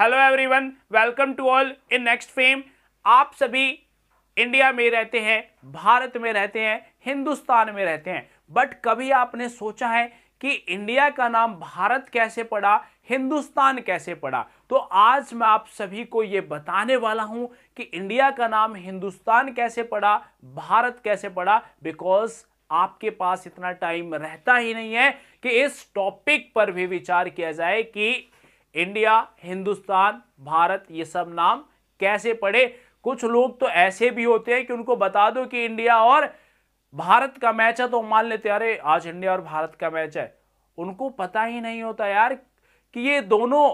Hello everyone welcome to all in next fame आप सभी India में रहते हैं भारत में रहते हैं हिंदुस्तान में रहते हैं बट कभी आपने सोचा है कि इंडिया का नाम भारत कैसे पड़ा हिंदुस्तान कैसे पड़ा तो आज मैं आप सभी को ये बताने वाला हूं कि इंडिया का नाम हिंदुस्तान कैसे पड़ा भारत कैसे पड़ा बिकॉज आपके पास इतना टाइम रहता ही नहीं है कि इस टॉपिक पर भी विचार किया जाए कि इंडिया हिंदुस्तान भारत ये सब नाम कैसे पढ़े कुछ लोग तो ऐसे भी होते हैं कि उनको बता दो कि इंडिया और भारत का मैच है तो मान लेते अरे आज इंडिया और भारत का मैच है उनको पता ही नहीं होता यार कि ये दोनों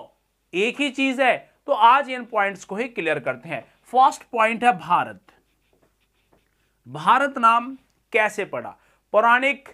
एक ही चीज है तो आज इन पॉइंट्स को ही क्लियर करते हैं फर्स्ट पॉइंट है भारत भारत नाम कैसे पड़ा पौराणिक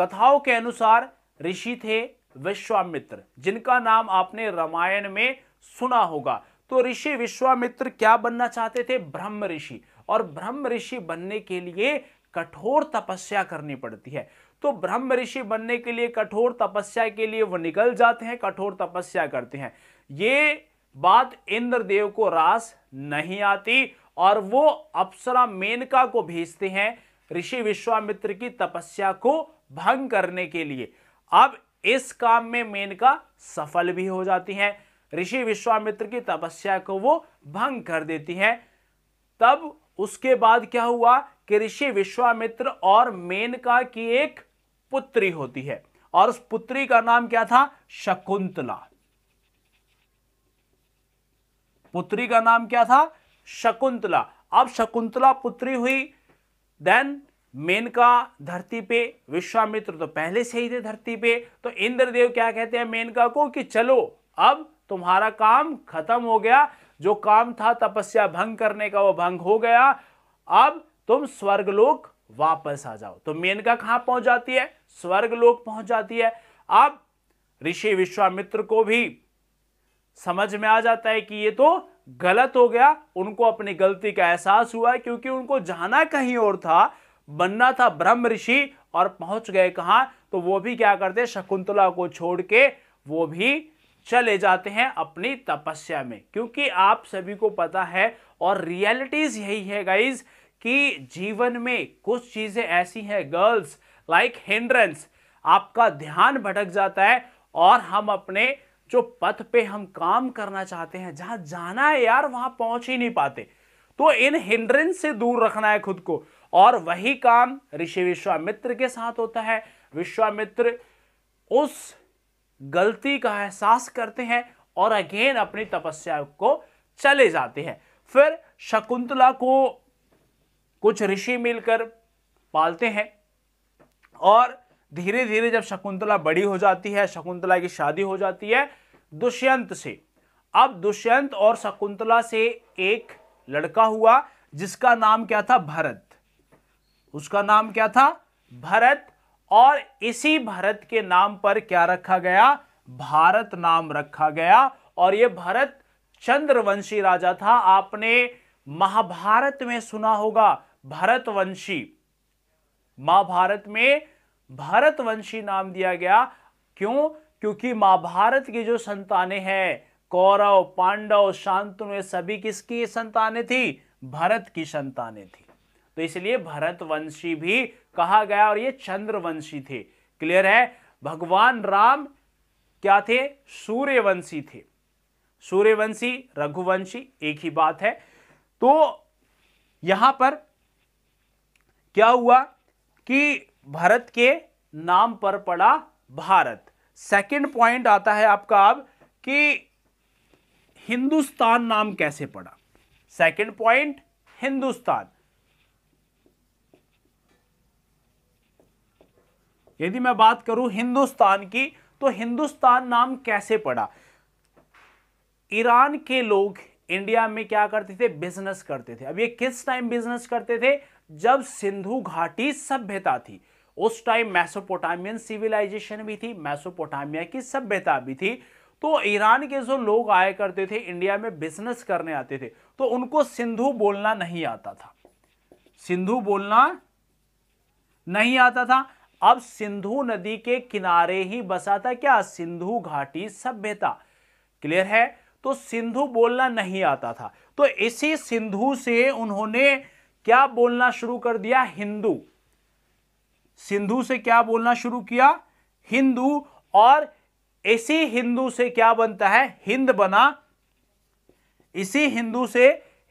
कथाओं के अनुसार ऋषि थे विश्वामित्र जिनका नाम आपने रामायण में सुना होगा तो ऋषि विश्वामित्र क्या बनना चाहते थे ब्रह्म ऋषि और ब्रह्म ऋषि बनने के लिए कठोर तपस्या करनी पड़ती है तो ब्रह्म ऋषि बनने के लिए कठोर तपस्या के लिए वो निकल जाते हैं कठोर तपस्या करते हैं ये बात इंद्रदेव को रास नहीं आती और वो अप्सरा मेनका को भेजते हैं ऋषि विश्वामित्र की तपस्या को भंग करने के लिए अब इस काम में मेनका सफल भी हो जाती हैं ऋषि विश्वामित्र की तपस्या को वो भंग कर देती हैं तब उसके बाद क्या हुआ कि ऋषि विश्वामित्र और मेनका की एक पुत्री होती है और उस पुत्री का नाम क्या था शकुंतला पुत्री का नाम क्या था शकुंतला अब शकुंतला पुत्री हुई देन मेनका धरती पे विश्वामित्र तो पहले से ही थे धरती पे तो इंद्रदेव क्या कहते हैं मेनका को कि चलो अब तुम्हारा काम खत्म हो गया जो काम था तपस्या भंग करने का वो भंग हो गया अब तुम स्वर्गलोक वापस आ जाओ तो मेनका कहां पहुंच जाती है स्वर्गलोक पहुंच जाती है अब ऋषि विश्वामित्र को भी समझ में आ जाता है कि ये तो गलत हो गया उनको अपनी गलती का एहसास हुआ क्योंकि उनको जाना कहीं और था बनना था ब्रह्म ऋषि और पहुंच गए कहां तो वो भी क्या करते शकुंतला को छोड़ के वो भी चले जाते हैं अपनी तपस्या में क्योंकि आप सभी को पता है और रियलिटीज यही है गाइज कि जीवन में कुछ चीज़ें ऐसी हैं गर्ल्स लाइक हिंड्रेंस आपका ध्यान भटक जाता है और हम अपने जो पथ पे हम काम करना चाहते हैं जहां जाना है यार वहां पहुंच ही नहीं पाते तो इन हिंड्रेंस से दूर रखना है खुद को और वही काम ऋषि विश्वामित्र के साथ होता है विश्वामित्र उस गलती का एहसास करते हैं और अगेन अपनी तपस्या को चले जाते हैं फिर शकुंतला को कुछ ऋषि मिलकर पालते हैं और धीरे धीरे जब शकुंतला बड़ी हो जाती है शकुंतला की शादी हो जाती है दुष्यंत से अब दुष्यंत और शकुंतला से एक लड़का हुआ जिसका नाम क्या था भरत उसका नाम क्या था भरत और इसी भरत के नाम पर क्या रखा गया भारत नाम रखा गया और यह भरत चंद्रवंशी राजा था आपने महाभारत में सुना होगा भरतवंशी महाभारत में भरतवंशी नाम दिया गया क्यों क्योंकि महाभारत की जो संतानें हैं कौरव पांडव शांतनु सभी किसकी संतानें थी भरत की संतानें थी तो इसलिए भरतवंशी भी कहा गया और ये चंद्रवंशी थे क्लियर है भगवान राम क्या थे सूर्यवंशी थे सूर्यवंशी रघुवंशी एक ही बात है तो यहां पर क्या हुआ कि भरत के नाम पर पड़ा भारत सेकंड पॉइंट आता है आपका अब कि हिंदुस्तान नाम कैसे पड़ा सेकंड पॉइंट हिंदुस्तान यदि मैं बात करूं हिंदुस्तान की तो हिंदुस्तान नाम कैसे पड़ा ईरान के लोग इंडिया में क्या करते थे बिजनेस करते थे अब ये किस टाइम बिजनेस करते थे जब सिंधु घाटी सभ्यता थी उस टाइम मैसोपोटामियन सिविलाइजेशन भी थी मैसोपोटामिया की सभ्यता भी थी तो ईरान के जो लोग आया करते थे इंडिया में बिजनेस करने आते थे तो उनको सिंधु बोलना नहीं आता था सिंधु बोलना नहीं आता था अब सिंधु नदी के किनारे ही बसा था क्या सिंधु घाटी सभ्यता क्लियर है तो सिंधु बोलना नहीं आता था तो इसी सिंधु से उन्होंने क्या बोलना शुरू कर दिया हिंदू सिंधु से क्या बोलना शुरू किया हिंदू और इसी हिंदू से क्या बनता है हिंद बना इसी हिंदू से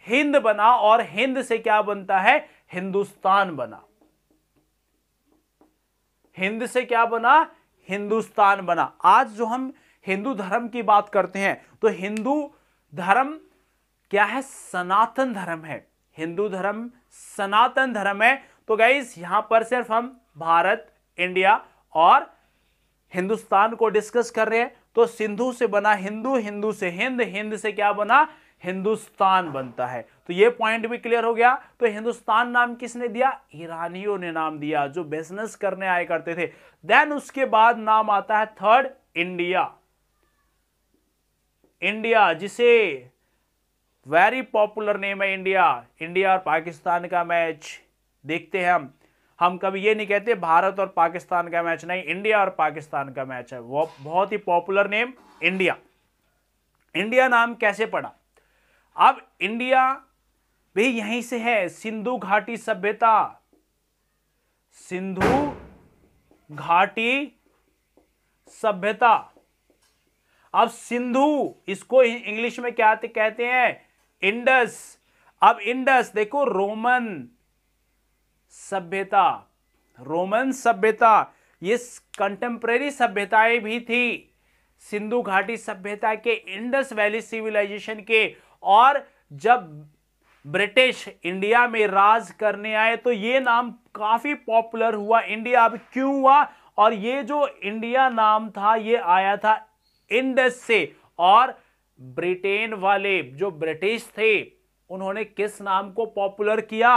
हिंद बना और हिंद से क्या बनता है हिंदुस्तान बना हिंद से क्या बना हिंदुस्तान बना आज जो हम हिंदू धर्म की बात करते हैं तो हिंदू धर्म क्या है सनातन धर्म है हिंदू धर्म सनातन धर्म है तो गाइज यहां पर सिर्फ हम भारत इंडिया और हिंदुस्तान को डिस्कस कर रहे हैं तो सिंधु से बना हिंदू हिंदू से हिंद हिंद से क्या बना हिंदुस्तान बनता है तो ये पॉइंट भी क्लियर हो गया तो हिंदुस्तान नाम किसने दिया ईरानियों ने नाम दिया जो बिजनेस करने आए करते थे देन उसके बाद नाम आता है थर्ड इंडिया इंडिया जिसे वेरी पॉपुलर नेम है इंडिया इंडिया और पाकिस्तान का मैच देखते हैं हम हम कभी ये नहीं कहते भारत और पाकिस्तान का मैच नहीं इंडिया और पाकिस्तान का मैच है वो बहुत ही पॉपुलर नेम इंडिया इंडिया नाम कैसे पड़ा अब इंडिया भी यहीं से है सिंधु घाटी सभ्यता सिंधु घाटी सभ्यता अब सिंधु इसको इंग्लिश में क्या कहते हैं इंडस अब इंडस देखो रोमन सभ्यता रोमन सभ्यता ये कंटेम्प्रेरी सभ्यताएं भी थी सिंधु घाटी सभ्यता के इंडस वैली सिविलाइजेशन के और जब ब्रिटिश इंडिया में राज करने आए तो ये नाम काफ़ी पॉपुलर हुआ इंडिया अब क्यों हुआ और ये जो इंडिया नाम था ये आया था इंडस से और ब्रिटेन वाले जो ब्रिटिश थे उन्होंने किस नाम को पॉपुलर किया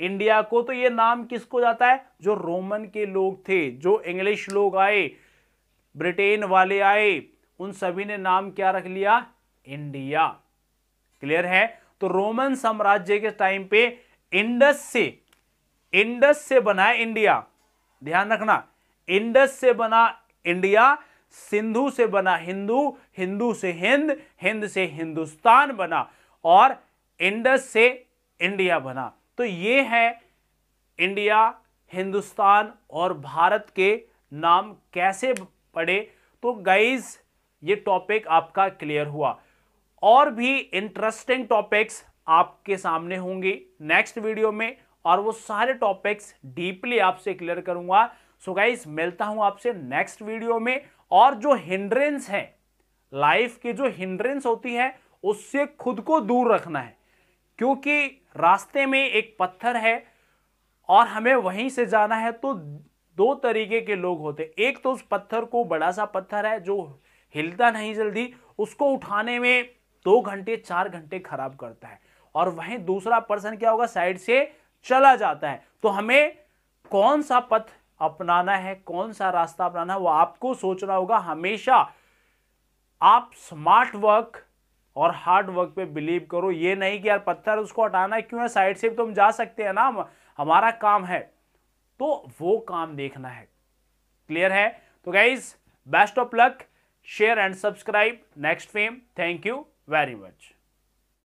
इंडिया को तो ये नाम किसको जाता है जो रोमन के लोग थे जो इंग्लिश लोग आए ब्रिटेन वाले आए उन सभी ने नाम क्या रख लिया इंडिया क्लियर है तो रोमन साम्राज्य के टाइम पे इंडस से इंडस से बना इंडिया ध्यान रखना इंडस से बना इंडिया सिंधु से बना हिंदू हिंदू से हिंद हिंद से हिंदुस्तान बना और इंडस से इंडिया बना तो ये है इंडिया हिंदुस्तान और भारत के नाम कैसे पड़े तो गाइज ये टॉपिक आपका क्लियर हुआ और भी इंटरेस्टिंग टॉपिक्स आपके सामने होंगे नेक्स्ट वीडियो में और वो सारे टॉपिक्स डीपली आपसे क्लियर करूंगा सो so गाइस मिलता हूं आपसे नेक्स्ट वीडियो में और जो हिंड्रेंस है लाइफ की जो हिंड्रेंस होती है उससे खुद को दूर रखना है क्योंकि रास्ते में एक पत्थर है और हमें वहीं से जाना है तो दो तरीके के लोग होते एक तो उस पत्थर को बड़ा सा पत्थर है जो हिलता नहीं जल्दी उसको उठाने में दो घंटे चार घंटे खराब करता है और वहीं दूसरा पर्सन क्या होगा साइड से चला जाता है तो हमें कौन सा पथ अपनाना है कौन सा रास्ता अपनाना है वो आपको सोचना होगा हमेशा आप स्मार्ट वर्क और हार्ड वर्क पे बिलीव करो ये नहीं कि यार पत्थर उसको हटाना क्यों है साइड से तुम तो जा सकते हैं ना हमारा काम है तो वो काम देखना है क्लियर है तो guys best of luck share and subscribe next fame thank you very much.